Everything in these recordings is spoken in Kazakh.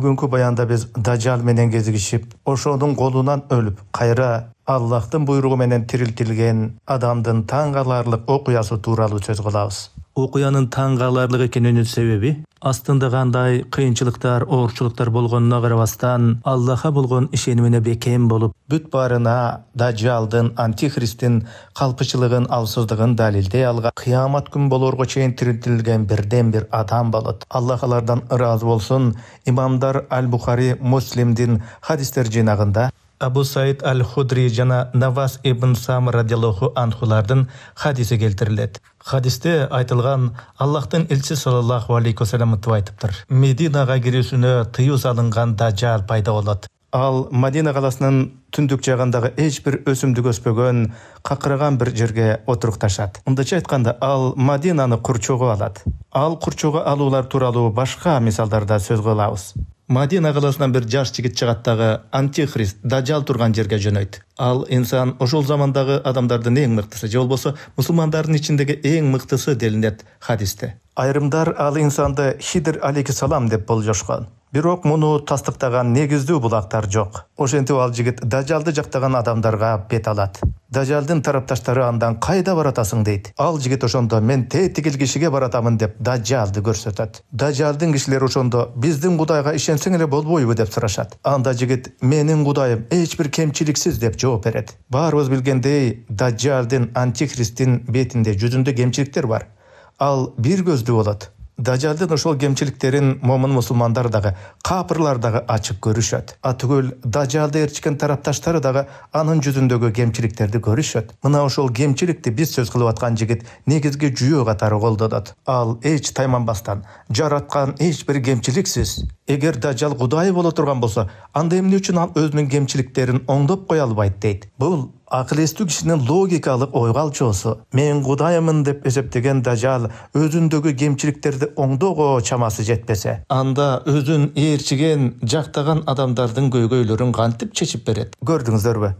бүгінгі баянда біз дажал менен кезігішіп Ошоның колунан өліп, қайра аллахтын буйругу менен тирилтилген адамдын таңғаларлық каларлык окуясы сөз кылабыз окуянын таң каларлык экенинин себеби астындагандай қиыншылықтар оорчулуктар болгонуна карабастан, Аллаха болған ишенимине бекем болып, бүт барына дажалдын, антихристтің қалпышылығын, алсыздығын дәлелдей алға, қиямат күн болорға чейін тірілтілген бірден бір адам болот. Аллах алардан болсын болсун. Имамдар Аль-Бухари, муслимдің хадистер жинағында, Абу Саид аль-Худри жана Навас ибн Сам радиллаху анхулардың хадисі келтіріледі. Хадисте айтылған Аллахтың елшісі саллаллаху алейхи айтып айтыптыр. Мединаға кирүүсүнө тыю салынған дажал пайда болот. Ал Мадина қаласының түндік жағындағы ешбір өсімдік өспеген қақыраған бір жерге отырықташады. Мұндайша айтқанда ал Мадинаны құрчоғы алады. Ал құрчоғы алулар туралы басқа мисалдарда сөз қыламыз мадина қаласынан бір жас жігіт чыгат антихрист дажал тұрған жерге жөнөйт ал инсан ошол замандағы адамдардың ең мықтысы же болбосо мусулмандардын ішіндегі ең мықтысы делінеді хадисте айрымдар ал инсанды хидр алейхисалам деп болжошкон бирок муну тастыктаган негиздүү булактар жок ошентип ал жигит дажалды жактаган адамдарга бет алат дажалдын тарапташтары андан кайда баратасың дейт ал жигит ошондо мен тетигил кишиге баратамын деп дажалды көрсөтөт дажалдын кишилери ошондо биздин кудайга ишенсең эле болбойбу деп сурашат анда жигит менин кудайым эч бир кемчиликсиз деп жооп берет баарыбыз билгендей дажалдын антихристтин бетинде жүзүндө кемчиликтер бар ал бир көздүү болот дажалдын ошол кемчиликтерин момун мусулмандар дагы капырлар дагы ачык көрүшөт атүгүл дажалды ээрчиген тарапташтары дагы анын жүзүндөгү кемчиликтерди көрүшөт мына ошол кемчиликти биз сөз кылып аткан жигит негизги жүйөө катары колдонот ал эч тайманбастан жараткан эч бир кемчиликсиз эгер дажал кудай боло турган болсо анда эмне үчүн ал өзүнүн кемчиликтерин оңдоп кое албайт дейт бул есту кішінің логикалық ойғал чосы мен құдайымын деп есептеген дажал өзіндегі кемшіліктерді оңдығы чамасы жетпесе анда өзін жақтаған адамдардың көйгөйлерін көйгөйлөрүн кантип береді. берет бі?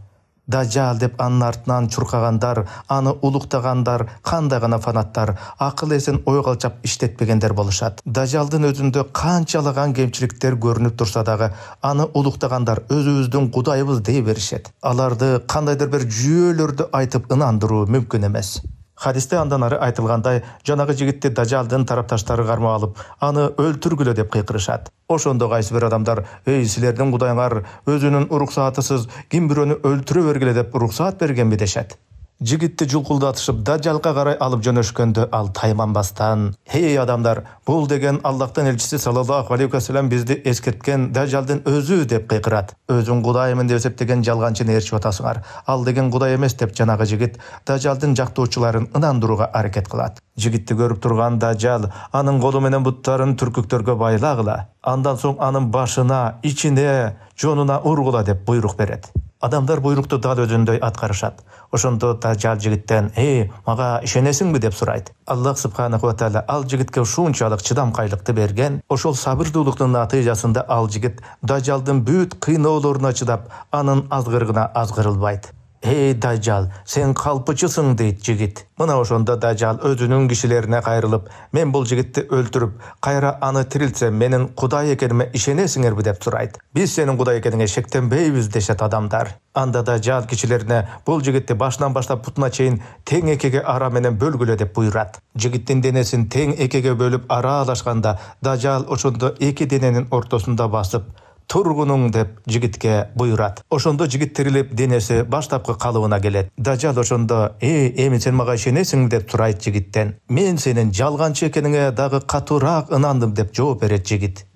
дажал деп анын артынан чуркагандар аны улуктагандар кандай гана фанаттар акыл эсин ой калчап иштетпегендер болушат дажалдын өзүндө канчалаган кемчиликтер көрүнүп турса дагы аны улуктагандар өзүбүздүн кудайыбыз дей беришет аларды кандайдыр бир жүйөлөрдү айтып ынандыруу мүмкүн эмес хадисте андан ары айтылгандай жанагы жигитти дажалдын тарапташтары кармап алып аны өлтүргүлө деп кыйкырышат ошондо кайсы бир адамдар эй силердин кудайыңар өзүнүн уруксаатысыз ким бирөөнү өлтүрө бергиле деп уруксаат бергенби дешет жигитти жулкулдатышып да қарай карай алып жөнөшкөндө ал тайманбастан эй адамдар бул деген аллахтын элчиси саллаллаху алейхи вассалам бизди эскерткен дажалдын өзү деп кыйкырат өзүн кудаймын деп эсептеген жалганчыны ээрчип атасыңар ал деген кудай эмес деп жанагы жигит дажалдын жактоочуларын ынандырууга аракет кылат жигитти көрүп турган дажал анын колу менен буттарын түркүктөргө байлағыла. андан соң анын башына ичине жонуна ургула деп буйрук берет адамдар бұйрықты дал өзүндөй атқарышат. ошондо тажал жигиттен эй мага ишенесиңби деп сурайт аллах субханаху тағала ал жигитке чыдам чыдамкайлыкты берген ошол сабырдуулуктун натыйжасында ал жигит дажалдын бүт кыйноолоруна чыдап анын азгырыгына азгырылбайт «Эй, Дайжал, сен қалпычысың» дейт жігіт. Мына ошонда Дайжал өзүнүн кишилерине қайрылып, «Мен бул жігітті өлтіріп, қайра аны тірілсе, менің құдай экениме ішенесіңер деп сұрайды. Биз сенің құдай экениңе шектенбейбиз» дешет адамдар. Анда Дайжал кишилерине бул жігітті башынан баштап бутуна чейин тең екеге ара менен бөлгіле деп буйрат. Жігіттің денесін тең екеге бөліп ара алашқанда, Дайжал ошонда екі дененин ортосында басып, тургунуң деп жигитке буйрат ошондо жигит тирилип денеси баштапкы калыбына келет дажал ошондо эй э, эми сен мага ишенесиң деп сурайт жигиттен мен сенин жалганчы экениңе дагы катуураак ынандым деп жооп берет жигит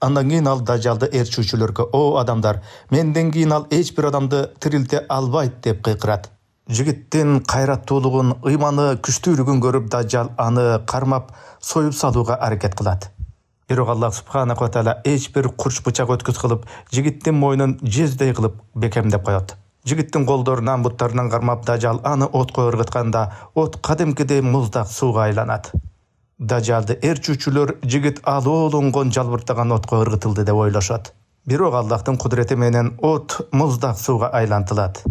андан кийин ал дажалды ээрчүүчүлөргө о адамдар менден кийин ал эч бир адамды тирилте албайт деп кыйкырат жигиттин кайраттуулугун ыйманы күчтүүлүгүн көрүп дажал аны кармап союп салууга аракет кылат Бирок Аллах Субхана ва Таала эч бир курч бычак өткүз кылып, жигиттин мойнун жездей кылып бекемдеп коет. Жигиттин колдорунан буттарынан кармап дажал аны отко ыргытканда, от кадимкидей муздак сууга айланат. Дажалды эрчүүчүлөр жигит алоолонгон олунгон жалбыртаган отко ыргытылды деп ойлошот. Бирок Аллахтын кудурети менен от муздак сууга айлантылат.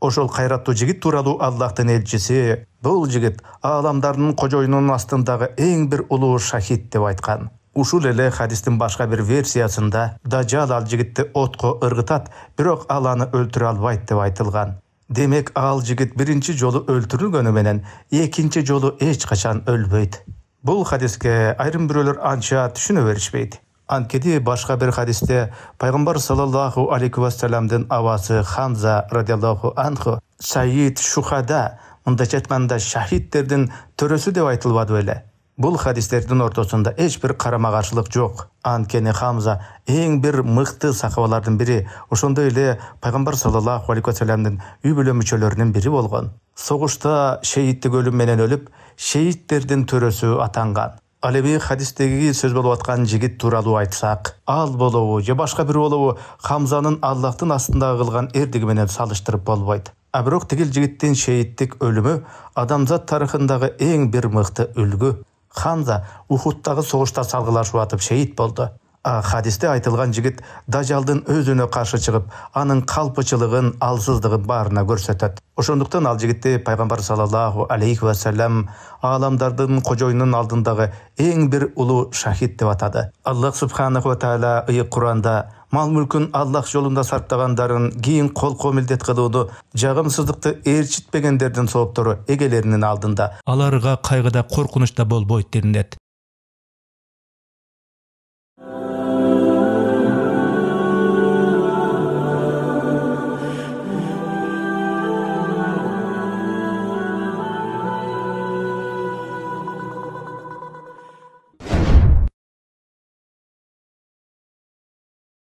ошол кайраттуу жигит тууралуу аллахтын элчиси бул жигит ааламдардын кожоюнунун астындагы эң бир улуу шахид деп айткан Ушул эле хадистин башка бир версиясында Дажал ал жигитти отко ыргытат, бирок ал аны өлтүрө албайт деп айтылган. Демек ал жигит биринчи жолу өлтүрүлгөнү менен экинчи жолу эч качан өлбөйт. Бул хадиске айрым бирөөлөр анча түшүнө беришпейт. анткени башка бир хадисте пайгамбар саллаллаху алейхи вассаламдын абасы Хамза радиаллаху анху саид шухада мындайча айтканда шахидтердин төрөсү деп айтылбады беле. Бұл хадистердің ортасында ешбір қарама қаршылық жоқ. анткени Хамза ең бір мықты сахабалардың бірі, ошондой эле пайгамбар саллаллаху алейхи вассаламдын үй бүлө мүчөлөрүнүн бири болгон. Соғышта шейиттик өлүм менен өлүп, шейиттердин төрөсү атанган. Алеби хадистеги сөз болуп аткан жигит тууралуу айтсак, ал болобу же башка бир болобу Хамзанын Аллахтын астында кылган эрдиги менен салыштырып болбойт. А бирок тигил жигиттин шейиттик өлүмү адамзат тарыхындагы эң бир мыкты үлгү ханза соғышта салғылар шуатып атып болды. А хадисте айтылған жігіт дажалдын өзіне қарсы шығып, аның қалпышылығын алсыздығын барына көрсетеді. ошондуктан ал жигитти пайгамбар саллаллаху алейхи вассалам ааламдардын кожоюнунун алдындагы эң бир улуу шахид деп атады аллах субханаху ва таала ыйык куранда мал мүлкін аллах жолында сарптағандарын кейін қол милдет кылууну жагымсыздыкты ээрчитпегендердин сооптори эгелеринин алдында аларга қайғыда да болбойт делинет